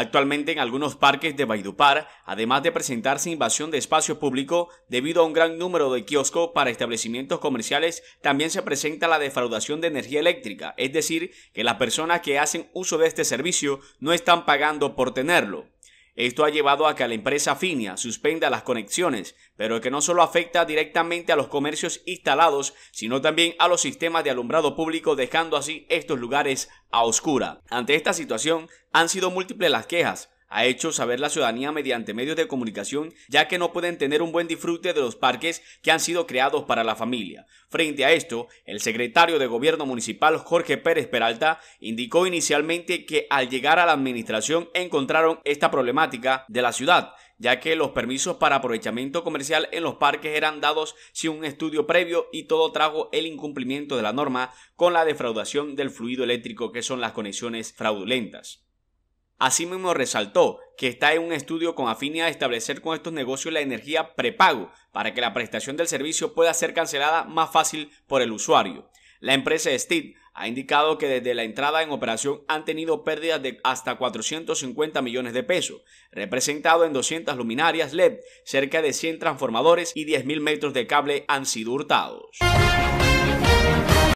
Actualmente en algunos parques de Baidupar, además de presentarse invasión de espacio público debido a un gran número de kioscos para establecimientos comerciales, también se presenta la defraudación de energía eléctrica, es decir, que las personas que hacen uso de este servicio no están pagando por tenerlo. Esto ha llevado a que la empresa Finia suspenda las conexiones, pero que no solo afecta directamente a los comercios instalados, sino también a los sistemas de alumbrado público, dejando así estos lugares a oscura. Ante esta situación han sido múltiples las quejas ha hecho saber la ciudadanía mediante medios de comunicación, ya que no pueden tener un buen disfrute de los parques que han sido creados para la familia. Frente a esto, el secretario de Gobierno Municipal Jorge Pérez Peralta indicó inicialmente que al llegar a la administración encontraron esta problemática de la ciudad, ya que los permisos para aprovechamiento comercial en los parques eran dados sin un estudio previo y todo trajo el incumplimiento de la norma con la defraudación del fluido eléctrico que son las conexiones fraudulentas. Asimismo resaltó que está en un estudio con afinidad a establecer con estos negocios la energía prepago para que la prestación del servicio pueda ser cancelada más fácil por el usuario. La empresa Steed ha indicado que desde la entrada en operación han tenido pérdidas de hasta 450 millones de pesos, representado en 200 luminarias LED, cerca de 100 transformadores y 10.000 metros de cable han sido hurtados.